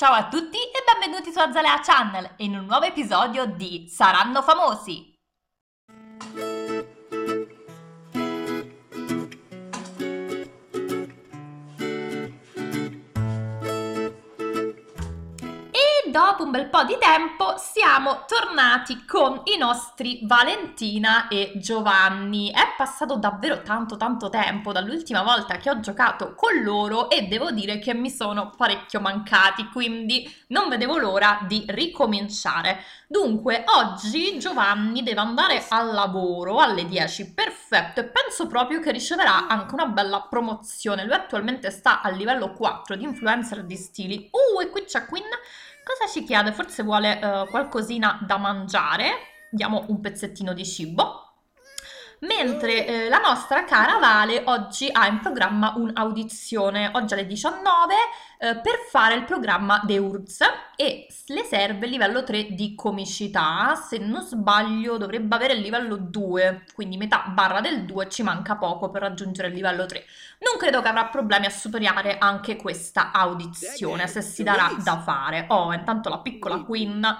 Ciao a tutti e benvenuti su Azalea Channel in un nuovo episodio di Saranno famosi! dopo un bel po' di tempo siamo tornati con i nostri Valentina e Giovanni. È passato davvero tanto tanto tempo dall'ultima volta che ho giocato con loro e devo dire che mi sono parecchio mancati, quindi non vedevo l'ora di ricominciare. Dunque, oggi Giovanni deve andare al lavoro alle 10, perfetto, e penso proprio che riceverà anche una bella promozione. Lui attualmente sta a livello 4 di influencer di stili. Uh, e qui c'è Queen. Cosa ci chiede? Forse vuole uh, qualcosina da mangiare. Diamo un pezzettino di cibo. Mentre eh, la nostra cara Vale oggi ha in programma un'audizione, oggi alle 19, eh, per fare il programma The URGS e le serve il livello 3 di comicità, se non sbaglio dovrebbe avere il livello 2, quindi metà barra del 2 ci manca poco per raggiungere il livello 3. Non credo che avrà problemi a superare anche questa audizione, se si darà da fare. Oh, intanto la piccola Queen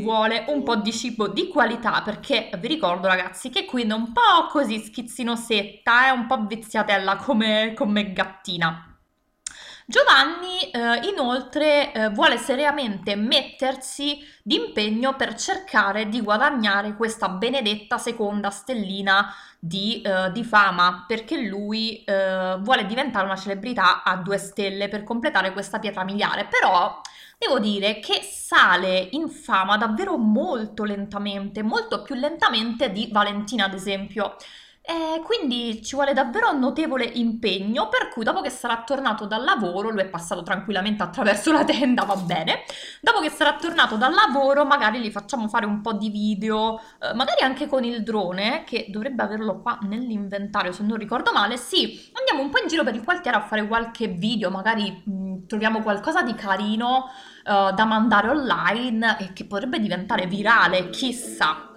vuole un po' di cibo di qualità perché vi ricordo ragazzi che Queen è un po' così schizzinosetta, è eh, un po' viziatella come, come gattina. Giovanni eh, inoltre eh, vuole seriamente mettersi d'impegno per cercare di guadagnare questa benedetta seconda stellina di, eh, di fama perché lui eh, vuole diventare una celebrità a due stelle per completare questa pietra miliare però devo dire che sale in fama davvero molto lentamente, molto più lentamente di Valentina, ad esempio. E eh, quindi ci vuole davvero notevole impegno, per cui dopo che sarà tornato dal lavoro, lui è passato tranquillamente attraverso la tenda, va bene, dopo che sarà tornato dal lavoro magari gli facciamo fare un po' di video, eh, magari anche con il drone, che dovrebbe averlo qua nell'inventario se non ricordo male, sì, andiamo un po' in giro per il quartiere a fare qualche video, magari troviamo qualcosa di carino uh, da mandare online e che potrebbe diventare virale, chissà.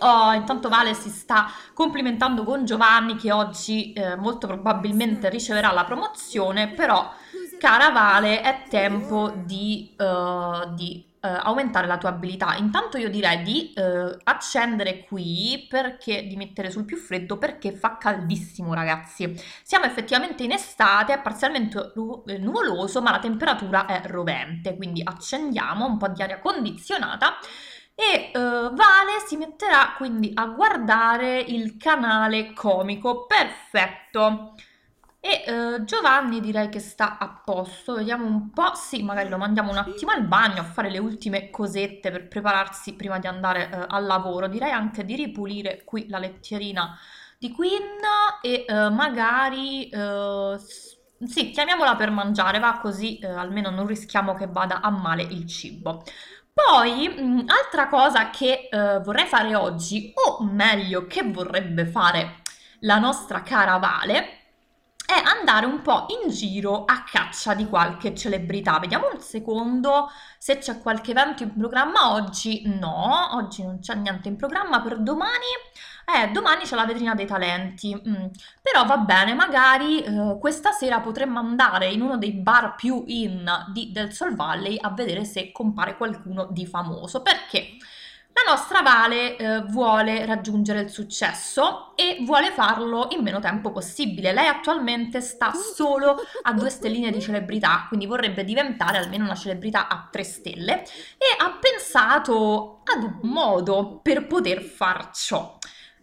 Oh, intanto Vale si sta complimentando con Giovanni che oggi eh, molto probabilmente riceverà la promozione, però cara Vale è tempo di, uh, di eh, aumentare la tua abilità. Intanto io direi di eh, accendere qui perché di mettere sul più freddo perché fa caldissimo, ragazzi. Siamo effettivamente in estate, è parzialmente ru- eh, nuvoloso, ma la temperatura è rovente, quindi accendiamo un po' di aria condizionata e uh, Vale si metterà quindi a guardare il canale comico. Perfetto. E eh, Giovanni direi che sta a posto, vediamo un po', sì, magari lo mandiamo un attimo al bagno a fare le ultime cosette per prepararsi prima di andare eh, al lavoro, direi anche di ripulire qui la lettierina di Queen e eh, magari, s- eh, sì, chiamiamola per mangiare, va così eh, almeno non rischiamo che vada a male il cibo. Poi, mh, mm, altra cosa che eh, vorrei fare oggi, o meglio che vorrebbe fare la nostra cara Vale, è andare un po' in giro a caccia di qualche celebrità. Vediamo un secondo se c'è qualche evento in programma oggi. No, oggi non c'è niente in programma per domani. Eh, domani c'è la vetrina dei talenti. Mm. Però va bene, magari eh, questa sera potremmo andare in uno dei bar più in di, del Sol Valley a vedere se compare qualcuno di famoso. Perché? la nostra Vale eh, vuole raggiungere il successo e vuole farlo in meno tempo possibile. Lei attualmente sta solo a due stelline di celebrità, quindi vorrebbe diventare almeno una celebrità a tre stelle e ha pensato ad un modo per poter far ciò.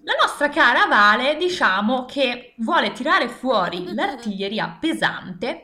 La nostra cara Vale, diciamo che vuole tirare fuori l'artiglieria pesante e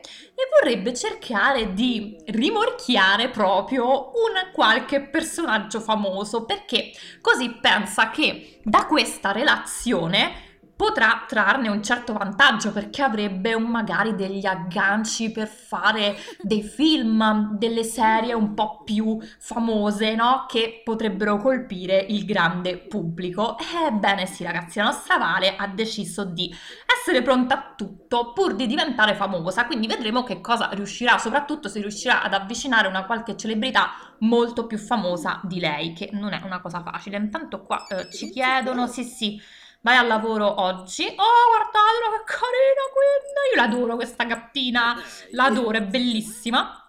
vorrebbe cercare di rimorchiare proprio un qualche personaggio famoso, perché così pensa che da questa relazione potrà trarne un certo vantaggio perché avrebbe un, magari degli agganci per fare dei film, delle serie un po' più famose, no? Che potrebbero colpire il grande pubblico. Ebbene sì ragazzi, la nostra Vale ha deciso di essere pronta a tutto pur di diventare famosa, quindi vedremo che cosa riuscirà, soprattutto se riuscirà ad avvicinare una qualche celebrità molto più famosa di lei, che non è una cosa facile. Intanto qua eh, ci chiedono, sì sì, vai al lavoro oggi, oh guardatelo che carina quella, io l'adoro questa gattina, l'adoro, è bellissima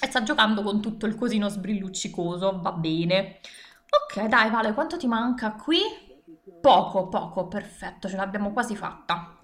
e sta giocando con tutto il cosino sbrilluccicoso, va bene. Ok, dai Vale, quanto ti manca qui? Poco, poco, perfetto, ce l'abbiamo quasi fatta.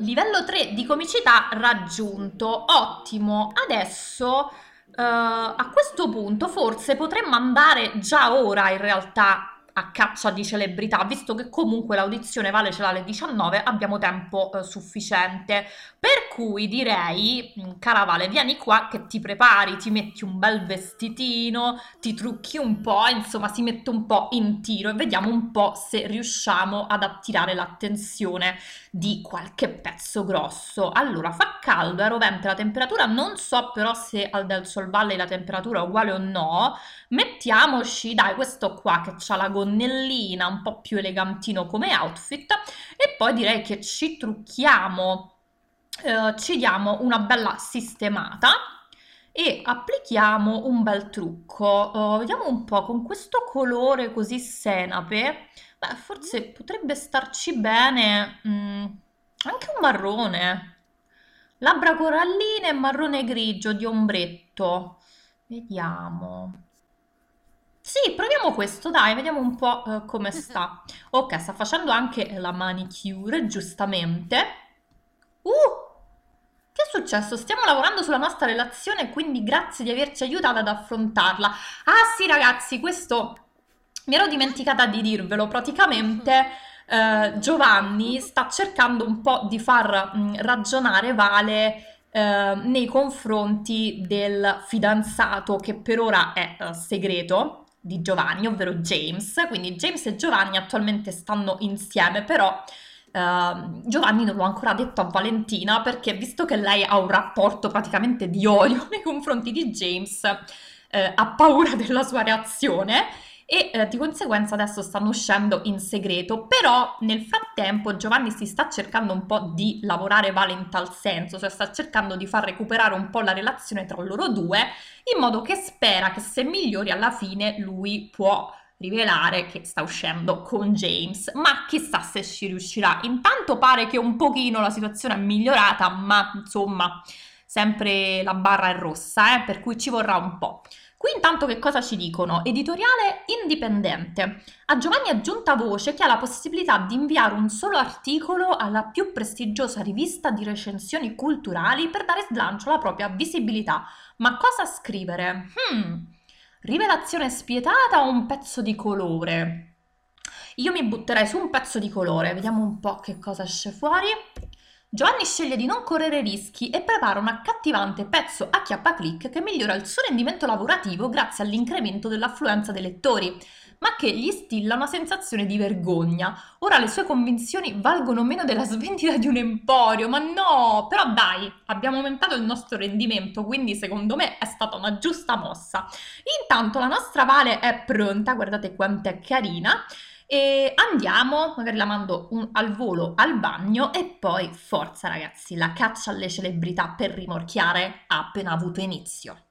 Livello 3 di comicità raggiunto, ottimo. Adesso, eh, a questo punto, forse potremmo andare già ora in realtà a caccia di celebrità, visto che comunque l'audizione Vale ce l'ha alle 19, abbiamo tempo eh, sufficiente. Per cui direi, mm, cara Vale, vieni qua che ti prepari, ti metti un bel vestitino, ti trucchi un po', insomma si mette un po' in tiro e vediamo un po' se riusciamo ad attirare l'attenzione di qualche pezzo grosso. Allora, fa caldo, è eh, rovente la temperatura, non so però se al Del Sol Valley la temperatura è uguale o no, mettiamoci, dai, questo qua che ha la gonnellina, un po' più elegantino come outfit, e poi direi che ci trucchiamo, eh, ci diamo una bella sistemata e applichiamo un bel trucco. Uh, vediamo un po' con questo colore così senape. Beh, forse potrebbe starci bene mm, anche un marrone. Labbra coralline e marrone grigio di ombretto. Vediamo. Sì, proviamo questo, dai, vediamo un po', eh, come sta. Ok, sta facendo anche la manicure, giustamente. Uh, che è successo? Stiamo lavorando sulla nostra relazione, quindi grazie di averci aiutato ad affrontarla. Ah sì, ragazzi, questo mi ero dimenticata di dirvelo. Praticamente, eh, Giovanni sta cercando un po' di far mh, mm, ragionare Vale. Eh, nei confronti del fidanzato che per ora è eh, segreto, di Giovanni, ovvero James. Quindi James e Giovanni attualmente stanno insieme, però Uh, Giovanni non l'ho ancora detto a Valentina perché visto che lei ha un rapporto praticamente di odio nei confronti di James, eh, ha paura della sua reazione e eh, di conseguenza adesso stanno uscendo in segreto, però nel frattempo Giovanni si sta cercando un po' di lavorare Vale in tal senso, cioè sta cercando di far recuperare un po' la relazione tra loro due, in modo che spera che se migliori alla fine lui può rivelare che sta uscendo con James, ma chissà se ci riuscirà. Intanto pare che un pochino la situazione è migliorata, ma insomma, sempre la barra è rossa, eh? per cui ci vorrà un po'. Qui intanto che cosa ci dicono? Editoriale indipendente. A Giovanni è giunta voce che ha la possibilità di inviare un solo articolo alla più prestigiosa rivista di recensioni culturali per dare slancio alla propria visibilità. Ma cosa scrivere? Hmm, rivelazione spietata o un pezzo di colore? Io mi butterei su un pezzo di colore, vediamo un po' che cosa esce fuori. Giovanni sceglie di non correre rischi e prepara un accattivante pezzo a chiappa click che migliora il suo rendimento lavorativo grazie all'incremento dell'affluenza dei lettori, ma che gli stilla una sensazione di vergogna. Ora le sue convinzioni valgono meno della svendita di un emporio, ma no! Però dai, abbiamo aumentato il nostro rendimento, quindi secondo me è stata una giusta mossa. Intanto la nostra Vale è pronta, guardate quanto è carina. E andiamo, magari la mando un, al volo al bagno e poi forza ragazzi, la caccia alle celebrità per rimorchiare ha appena avuto inizio.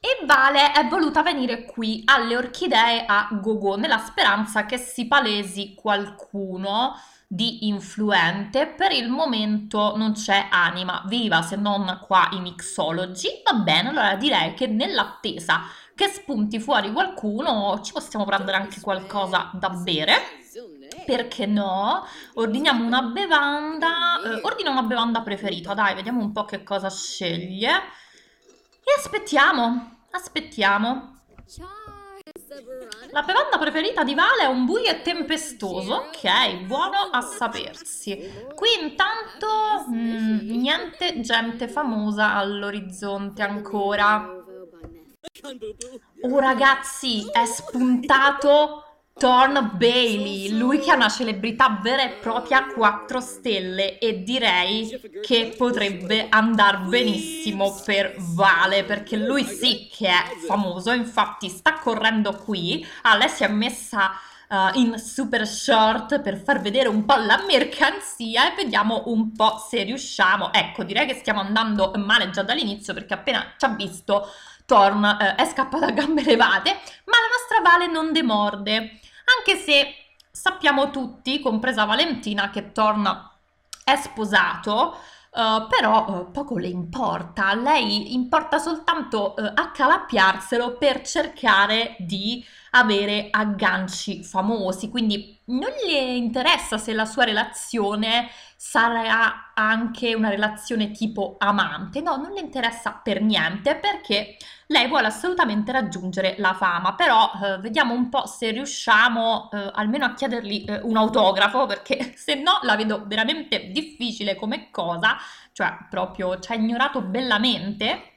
E Vale è voluta venire qui alle orchidee a Gogo nella speranza che si palesi qualcuno di influente. Per il momento non c'è anima viva se non qua i mixologi. Va bene, allora direi che nell'attesa che spunti fuori qualcuno, ci possiamo prendere anche qualcosa da bere. Perché no? Ordiniamo una bevanda, eh, ordina una bevanda preferita, dai, vediamo un po' che cosa sceglie. E aspettiamo, aspettiamo. La bevanda preferita di Vale è un buio e tempestoso, ok, buono a sapersi. Qui intanto mh, mm, niente gente famosa all'orizzonte ancora. Oh ragazzi, è spuntato Thorn Bailey, lui che è una celebrità vera e propria a 4 stelle e direi che potrebbe andare benissimo per Vale perché lui sì che è famoso, infatti sta correndo qui, ah, lei si è messa uh, in super short per far vedere un po' la mercanzia e vediamo un po' se riusciamo, ecco direi che stiamo andando male già dall'inizio perché appena ci ha visto Thorn eh, scappato a gambe levate, ma la nostra Vale non demorde, anche se sappiamo tutti, compresa Valentina, che Thorn è sposato, eh, però eh, poco le importa, a lei importa soltanto eh, accalappiarselo per cercare di avere agganci famosi, quindi non le interessa se la sua relazione sarà anche una relazione tipo amante. No, non le interessa per niente perché lei vuole assolutamente raggiungere la fama, però eh, vediamo un po' se riusciamo eh, almeno a chiedergli eh, un autografo perché se no la vedo veramente difficile come cosa, cioè proprio ci ha ignorato bellamente.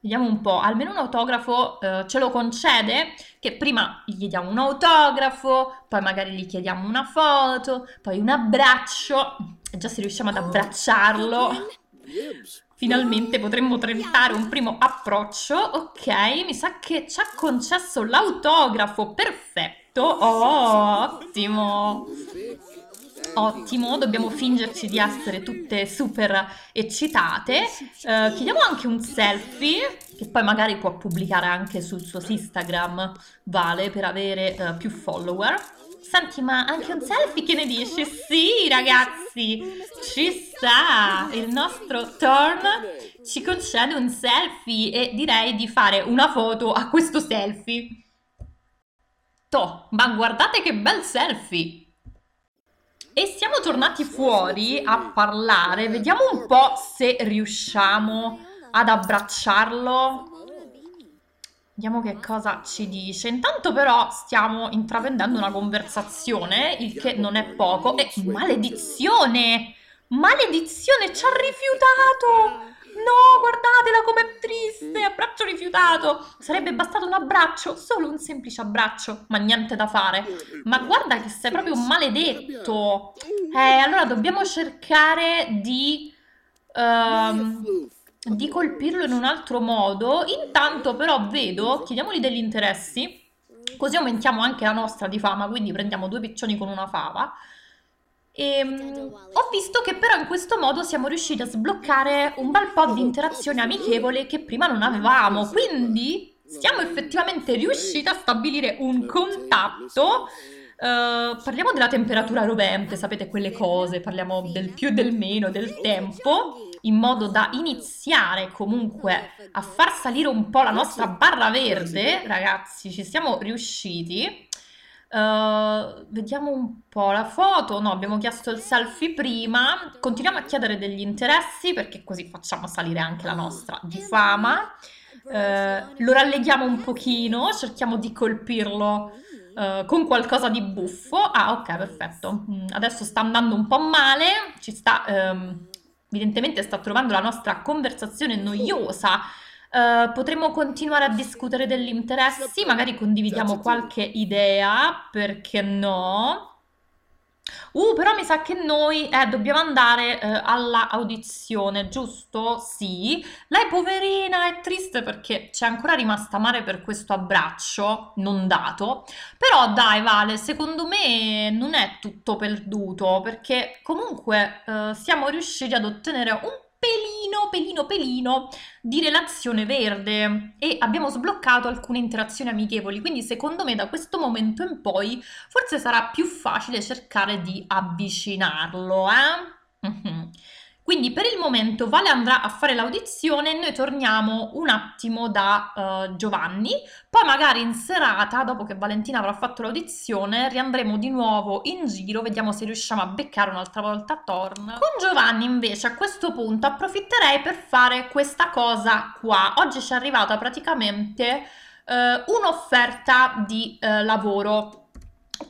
Vediamo un po', almeno un autografo eh, ce lo concede, che prima gli chiediamo un autografo, poi magari gli chiediamo una foto, poi un abbraccio già se riusciamo ad oh, abbracciarlo, finalmente potremmo tentare un primo approccio. Ok, mi sa che ci ha concesso l'autografo, perfetto. Oh, ottimo. Ottimo, dobbiamo fingerci di essere tutte super eccitate. Eh, chiediamo anche un selfie che poi magari può pubblicare anche sul suo Instagram, vale per avere uh, più follower. Senti, ma anche un selfie che ne dici? Sì, ragazzi, ci sta! Il nostro Torn ci concede un selfie e direi di fare una foto a questo selfie. Toh, ma guardate che bel selfie! E siamo tornati fuori a parlare, vediamo un po' se riusciamo ad abbracciarlo. Vediamo che cosa ci dice. Intanto però stiamo intraprendendo una conversazione, il che non è poco. E eh, maledizione! Maledizione, ci ha rifiutato! No, guardatela com'è triste, abbraccio rifiutato. Sarebbe bastato un abbraccio, solo un semplice abbraccio, ma niente da fare. Ma guarda che sei proprio un maledetto. Eh, allora dobbiamo cercare di... Um, di colpirlo in un altro modo. Intanto però vedo, chiediamogli degli interessi, così aumentiamo anche la nostra di fama, quindi prendiamo due piccioni con una fava. E, ehm, ho visto che però in questo modo siamo riusciti a sbloccare un bel po' di interazione amichevole che prima non avevamo, quindi siamo effettivamente riusciti a stabilire un contatto Uh, parliamo della temperatura rovente, sapete quelle cose, parliamo del più e del meno, del tempo in modo da iniziare comunque a far salire un po' la nostra barra verde, ragazzi, ci siamo riusciti. Uh, vediamo un po' la foto. No, abbiamo chiesto il selfie prima. Continuiamo a chiedere degli interessi perché così facciamo salire anche la nostra di fama. Uh, lo ralleghiamo un pochino, cerchiamo di colpirlo uh, con qualcosa di buffo. Ah, ok, perfetto. Mm, adesso sta andando un po' male, ci sta. Um, evidentemente sta trovando la nostra conversazione noiosa. Uh, potremmo continuare a discutere degli interessi, magari condividiamo qualche idea, perché no? Uh, però mi sa che noi eh, dobbiamo andare eh, alla audizione, giusto? Sì. Lei poverina è triste perché c'è ancora rimasta male per questo abbraccio non dato. Però dai Vale, secondo me non è tutto perduto perché comunque eh, siamo riusciti ad ottenere un pelino, pelino, pelino di relazione verde e abbiamo sbloccato alcune interazioni amichevoli, quindi secondo me da questo momento in poi forse sarà più facile cercare di avvicinarlo, eh? Mhm. Quindi per il momento Vale andrà a fare l'audizione, e noi torniamo un attimo da uh, Giovanni, poi magari in serata, dopo che Valentina avrà fatto l'audizione, riandremo di nuovo in giro, vediamo se riusciamo a beccare un'altra volta Torn. Con Giovanni invece a questo punto approfitterei per fare questa cosa qua. Oggi ci è arrivata praticamente uh, un'offerta di uh, lavoro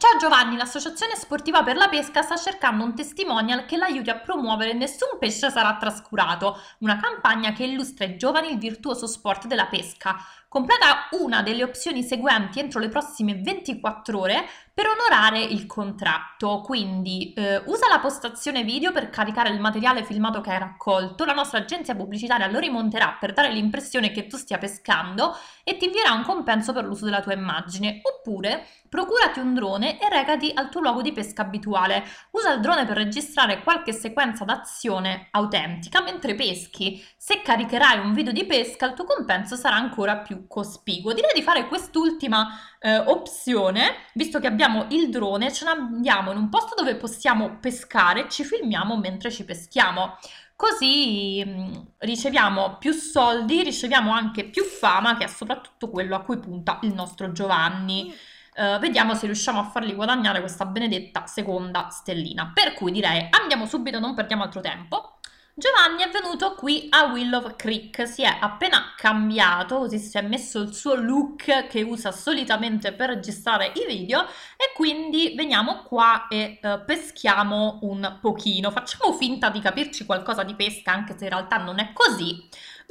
Ciao Giovanni, l'Associazione Sportiva per la Pesca sta cercando un testimonial che l'aiuti a promuovere Nessun pesce sarà trascurato, una campagna che illustra ai giovani il virtuoso sport della pesca. Completa una delle opzioni seguenti entro le prossime 24 ore per onorare il contratto. Quindi eh, usa la postazione video per caricare il materiale filmato che hai raccolto, la nostra agenzia pubblicitaria lo rimonterà per dare l'impressione che tu stia pescando e ti invierà un compenso per l'uso della tua immagine. Oppure procurati un drone e recati al tuo luogo di pesca abituale. Usa il drone per registrare qualche sequenza d'azione autentica mentre peschi. Se caricherai un video di pesca, il tuo compenso sarà ancora più cospicuo. Direi di fare quest'ultima eh, opzione, visto che abbiamo il drone, ce ne andiamo in un posto dove possiamo pescare, ci filmiamo mentre ci peschiamo. Così mm, riceviamo più soldi, riceviamo anche più fama, che è soprattutto quello a cui punta il nostro Giovanni. Uh, vediamo se riusciamo a fargli guadagnare questa benedetta seconda stellina. Per cui direi andiamo subito, non perdiamo altro tempo. Giovanni è venuto qui a Willow Creek, si è appena cambiato, così si è messo il suo look che usa solitamente per registrare i video e quindi veniamo qua e eh, peschiamo un pochino, facciamo finta di capirci qualcosa di pesca anche se in realtà non è così,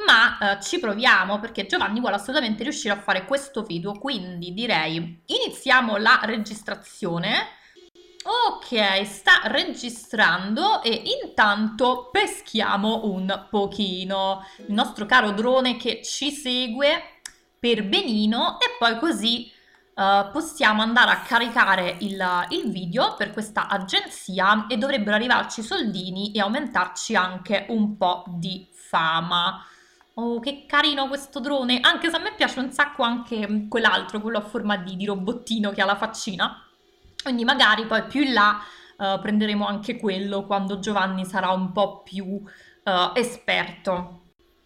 ma eh, ci proviamo perché Giovanni vuole assolutamente riuscire a fare questo video, quindi direi iniziamo la registrazione Ok, sta registrando e intanto peschiamo un pochino. Il nostro caro drone che ci segue per benino e poi così uh, possiamo andare a caricare il, il video per questa agenzia e dovrebbero arrivarci soldini e aumentarci anche un po' di fama. Oh, che carino questo drone, anche se a me piace un sacco anche quell'altro, quello a forma di, di robottino che ha la faccina. Quindi magari poi più in là eh, prenderemo anche quello quando Giovanni sarà un po' più eh, esperto.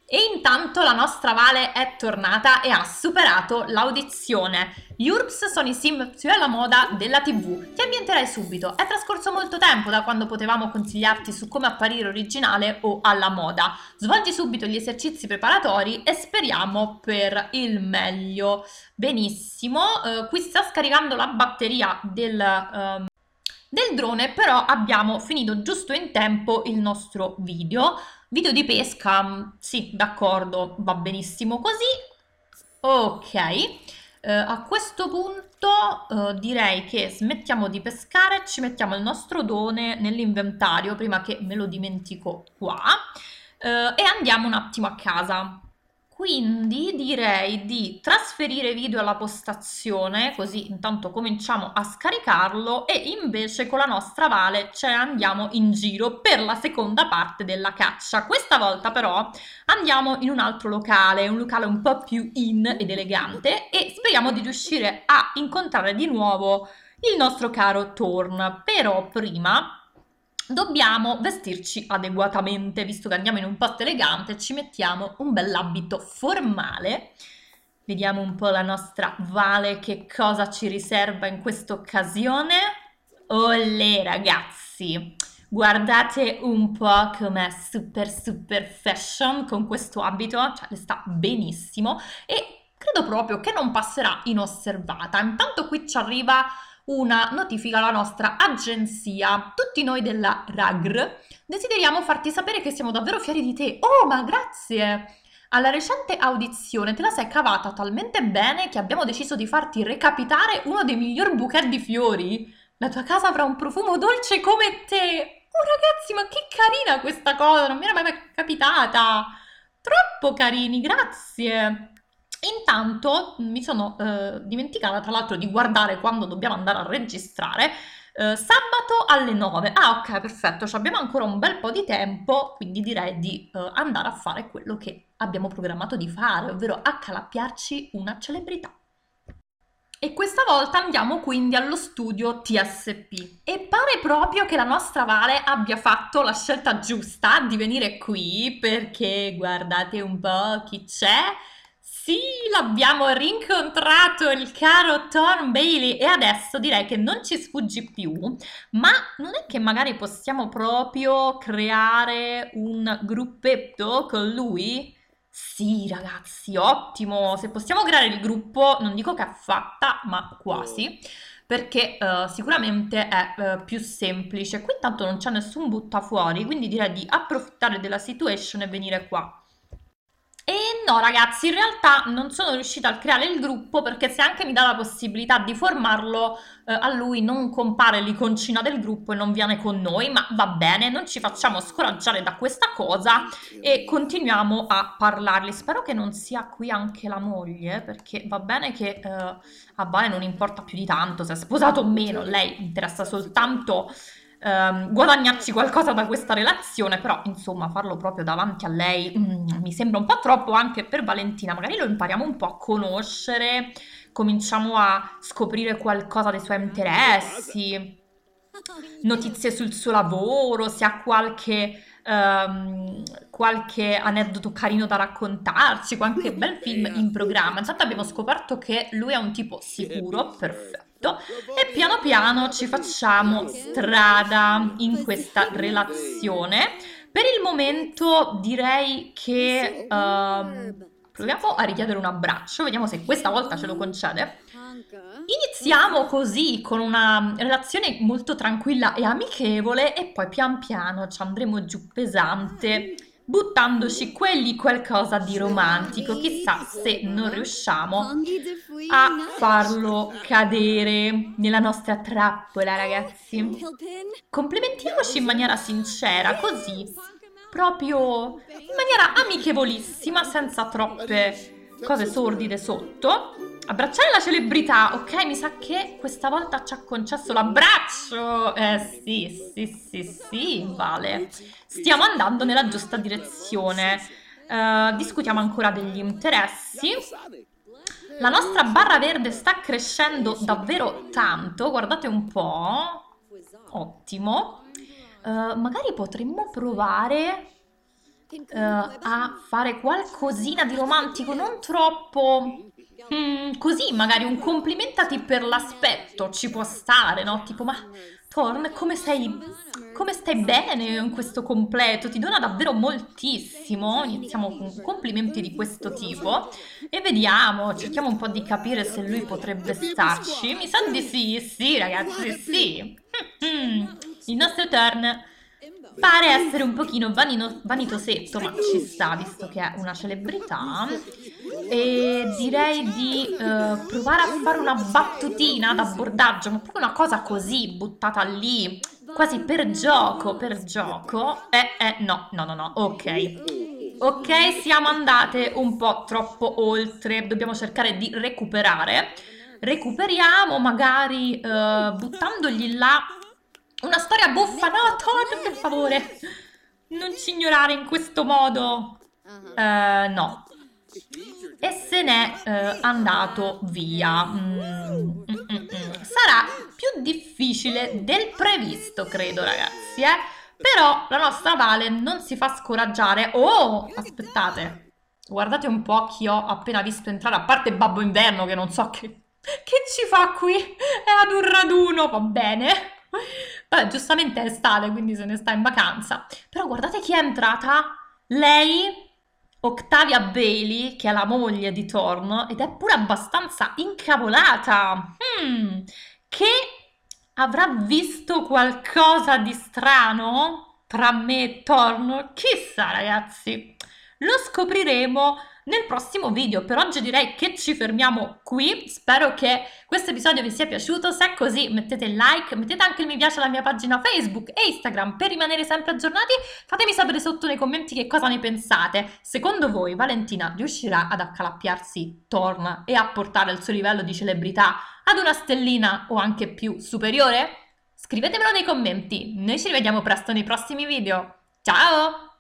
E intanto la nostra Vale è tornata e ha superato l'audizione. Gli URPS sono i sim più alla moda della TV. Ti ambienterai subito. È trascorso molto tempo da quando potevamo consigliarti su come apparire originale o alla moda. Svolgi subito gli esercizi preparatori e speriamo per il meglio. Benissimo, eh, qui sta scaricando la batteria del... Ehm del drone però abbiamo finito giusto in tempo il nostro video Video di pesca, mm, sì, d'accordo, va benissimo così. Ok, eh, a questo punto eh, direi che smettiamo di pescare, ci mettiamo il nostro done nell'inventario prima che me lo dimentico qua eh, e andiamo un attimo a casa. Quindi direi di trasferire video alla postazione, così intanto cominciamo a scaricarlo e invece con la nostra Vale ci ne andiamo in giro per la seconda parte della caccia. Questa volta però andiamo in un altro locale, un locale un po' più in ed elegante e speriamo di riuscire a incontrare di nuovo il nostro caro Thorn. Però prima dobbiamo vestirci adeguatamente, visto che andiamo in un posto elegante, ci mettiamo un bell'abito formale. Vediamo un po' la nostra Vale che cosa ci riserva in questa occasione. Olè ragazzi, guardate un po' com'è super super fashion con questo abito, cioè le sta benissimo e credo proprio che non passerà inosservata. Intanto qui ci arriva una notifica alla nostra agenzia. Tutti noi della RAGR desideriamo farti sapere che siamo davvero fieri di te. Oh, ma grazie! Alla recente audizione te la sei cavata talmente bene che abbiamo deciso di farti recapitare uno dei miglior bouquet di fiori. La tua casa avrà un profumo dolce come te. Oh ragazzi, ma che carina questa cosa, non mi era mai capitata. Troppo carini, grazie. Intanto mi sono eh, dimenticata tra l'altro di guardare quando dobbiamo andare a registrare. Eh, sabato alle 9. Ah ok, perfetto, cioè, abbiamo ancora un bel po' di tempo, quindi direi di eh, andare a fare quello che abbiamo programmato di fare, ovvero accalappiarci una celebrità. E questa volta andiamo quindi allo studio TSP. E pare proprio che la nostra Vale abbia fatto la scelta giusta di venire qui perché guardate un po' chi c'è sì, l'abbiamo rincontrato il caro Thorn Bailey e adesso direi che non ci sfuggi più, ma non è che magari possiamo proprio creare un gruppetto con lui? Sì, ragazzi, ottimo! Se possiamo creare il gruppo, non dico che è fatta, ma quasi perché uh, sicuramente è uh, più semplice. Qui intanto non c'è nessun butta fuori, quindi direi di approfittare della situation e venire qua. No ragazzi, in realtà non sono riuscita a creare il gruppo perché se anche mi dà la possibilità di formarlo, eh, a lui non compare l'iconcina del gruppo e non viene con noi, ma va bene, non ci facciamo scoraggiare da questa cosa e continuiamo a parlargli Spero che non sia qui anche la moglie, perché va bene che eh, a Vale non importa più di tanto se è sposato o meno, lei interessa soltanto ehm, guadagnarsi qualcosa da questa relazione, però insomma farlo proprio davanti a lei mm, mi sembra un po' troppo anche per Valentina, magari lo impariamo un po' a conoscere, cominciamo a scoprire qualcosa dei suoi interessi, notizie sul suo lavoro, se ha qualche ehm, qualche aneddoto carino da raccontarci, qualche bel film in programma. Intanto abbiamo scoperto che lui è un tipo sicuro, perfetto. E piano piano ci facciamo strada in questa relazione. Per il momento direi che ehm, proviamo a richiedere un abbraccio, vediamo se questa volta ce lo concede. Iniziamo mm-hmm. così con una relazione molto tranquilla e amichevole e poi pian piano ci andremo giù pesante mm-hmm. buttandoci quelli qualcosa di romantico, chissà se non riusciamo a farlo cadere nella nostra trappola, oh, ragazzi. Complimentiamoci in maniera sincera, così, proprio in maniera amichevolissima, senza troppe cose sordide sotto. Abbracciare la celebrità, ok, mi sa che questa volta ci ha concesso l'abbraccio. Eh sì, sì, sì, sì, vale. Stiamo andando nella giusta direzione. Uh, discutiamo ancora degli interessi. La nostra barra verde sta crescendo davvero tanto, guardate un po'. Ottimo. Uh, magari potremmo provare uh, a fare qualcosina di romantico, non troppo Mm, così magari un complimentati per l'aspetto ci può stare, no? Tipo, ma Thorn, come sei, come stai bene in questo completo? Ti dona davvero moltissimo. Iniziamo con complimenti di questo tipo e vediamo, cerchiamo un po' di capire se lui potrebbe starci. Mi sa di sì, sì ragazzi, sì. Mm-hmm. Il nostro turn pare essere un pochino vanino, vanitosetto, ma ci sta visto che è una celebrità. E direi di eh, provare a fare una battutina d'abordaggio, ma proprio una cosa così buttata lì, quasi per gioco, per gioco. Eh, eh, no, no, no, no, ok. Ok, siamo andate un po' troppo oltre, dobbiamo cercare di recuperare. Recuperiamo magari eh, buttandogli là una storia buffa, no Ton, per favore! Non ci ignorare in questo modo! Uh, no. E se n'è uh, andato via. Mm, mm, mm, mm, Sarà più difficile del previsto, credo, ragazzi, eh? Però la nostra Vale non si fa scoraggiare. Oh, aspettate. Guardate un po' chi ho appena visto entrare, a parte Babbo Inverno che non so che, che ci fa qui. È ad un raduno, va bene. Vabbè, giustamente è estate, quindi se ne sta in vacanza. Però guardate chi è entrata. Lei, Octavia Bailey, che è la moglie di Torno, ed è pure abbastanza incavolata. Hmm, che avrà visto qualcosa di strano tra me e Torno? Chissà, ragazzi. Lo scopriremo nel prossimo video. Per oggi direi che ci fermiamo qui, spero che questo episodio vi sia piaciuto, se è così mettete like, mettete anche il mi piace alla mia pagina Facebook e Instagram per rimanere sempre aggiornati, fatemi sapere sotto nei commenti che cosa ne pensate. Secondo voi Valentina riuscirà ad accalappiarsi Torn e a portare il suo livello di celebrità ad una stellina o anche più superiore? Scrivetemelo nei commenti, noi ci rivediamo presto nei prossimi video. Ciao!